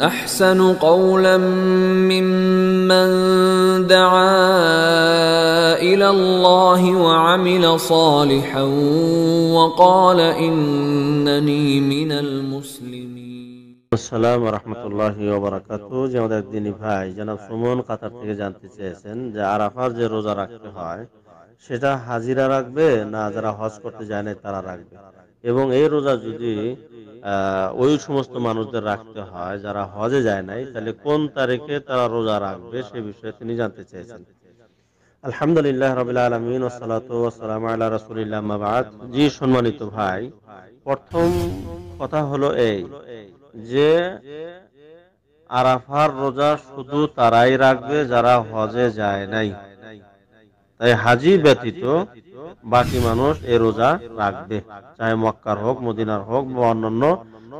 احسن قولا ممن دعا الى الله وعمل صالحا وقال انني من المسلمين আসসালামু রাহমাতুল্লাহি ওয়া বারাকাতুহু আমাদের দিনী ভাই জনাব সুমন কাতার থেকে জানতে চেয়েছেন যে আরাফার যে রোজা রাখতে হয় সেটা হাজিরা রাখবে না যারা হজ করতে যায় না তারা রাখবে এবং এই রোজা যদি ওই সমস্ত মানুষদের রাখতে হয় যারা হজে যায় নাই তাহলে কোন তারিখে তারা রোজা রাখবে সে বিষয়ে তিনি জানতে চেয়েছেন আলহামদুলিল্লাহ আল্লাহ রসুলিল্লাহ মাবাদ জি সম্মানিত ভাই প্রথম কথা হলো এই যে আরাফার রোজা শুধু তারাই রাখবে যারা হজে যায় নাই তাই হাজি ব্যতীত বাকি মানুষ এ রোজা রাখবে চাহে মক্কার হোক মদিনার হোক বা অন্যান্য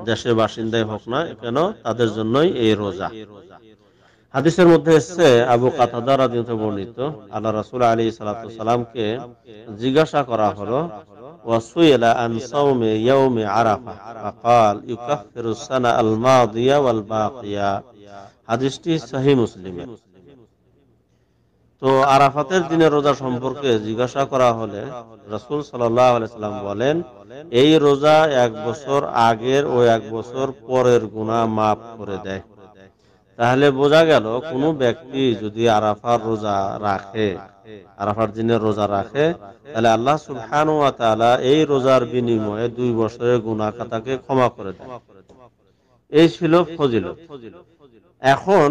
দেশের বাসিন্দাই হোক না কেন তাদের জন্যই এই রোজা হাদিসের মধ্যে এসছে আবু কাতাদার আদিনত বর্ণিত আল্লাহ রাসুল আলী সালাতামকে জিজ্ঞাসা করা হলো হাদিসটি সহি মুসলিমে তো আরাফাতের দিনে রোজা সম্পর্কে জিজ্ঞাসা করা হলে রসুল সাল্লাম বলেন এই রোজা এক বছর আগের ও এক বছর পরের গুণা মাফ করে দেয় তাহলে বোঝা গেল কোনো ব্যক্তি যদি আরাফার রোজা রাখে আরাফার দিনে রোজা রাখে তাহলে আল্লাহ সুলহান এই রোজার বিনিময়ে দুই বছরের গুণা খাতাকে ক্ষমা করে দেয় এই ছিল ফজিল এখন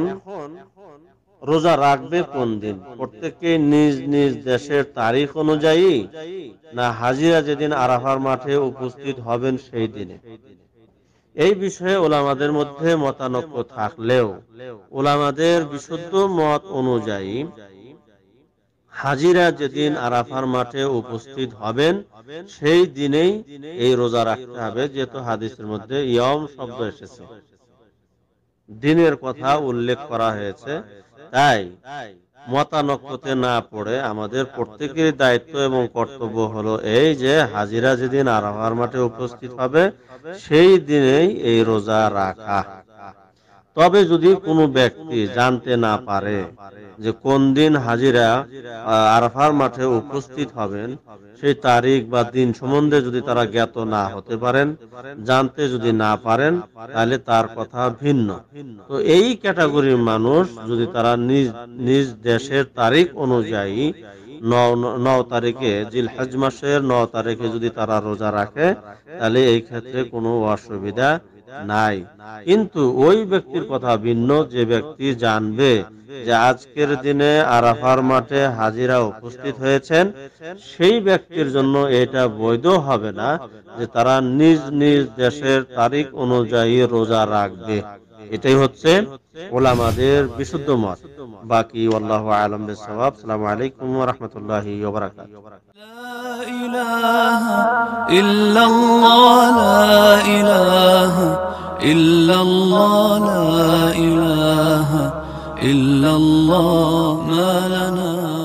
রোজা রাখবে কোন দিন প্রত্যেককে নিজ নিজ দেশের তারিখ অনুযায়ী না হাজিরা যেদিন আরাফার মাঠে উপস্থিত হবেন সেই দিনে এই বিষয়ে ওলামাদের মধ্যে মতানক্য থাকলেও ওলামাদের বিশুদ্ধ মত অনুযায়ী হাজিরা যেদিন আরাফার মাঠে উপস্থিত হবেন সেই দিনেই এই রোজা রাখতে হবে যেহেতু হাদিসের মধ্যে ইয়ম শব্দ এসেছে দিনের কথা উল্লেখ করা হয়েছে তাই মতানক্যতে না পড়ে আমাদের প্রত্যেকের দায়িত্ব এবং কর্তব্য হলো এই যে হাজিরা যেদিন আরাফার মাঠে উপস্থিত হবে সেই দিনেই এই রোজা রাখা তবে যদি কোনো ব্যক্তি জানতে না পারে যে কোন দিন হাজিরা আরফার মাঠে উপস্থিত হবেন সেই তারিখ বা দিন সম্বন্ধে যদি তারা জ্ঞাত না হতে পারেন জানতে যদি না পারেন তাহলে তার কথা ভিন্ন তো এই ক্যাটাগরির মানুষ যদি তারা নিজ নিজ দেশের তারিখ অনুযায়ী ন তারিখে জিল হাজ মাসের ন তারিখে যদি তারা রোজা রাখে তাহলে এই ক্ষেত্রে কোনো অসুবিধা নাই কিন্তু ওই ব্যক্তির কথা ভিন্ন যে ব্যক্তি জানবে যে আজকের দিনে আরাফার মাঠে হাজিরা উপস্থিত হয়েছেন সেই ব্যক্তির জন্য এটা বৈধ হবে না যে তারা নিজ নিজ দেশের তারিখ অনুযায়ী রোজা রাখবে এটাই হচ্ছে ওলামাদের বিশুদ্ধ মত বাকি আল্লাহ আলম সবাব সালাম আলাইকুম রহমতুল্লাহ ইল্লাল্লাহ লা ইলাহা إلا الله لا إله إلا الله ما لنا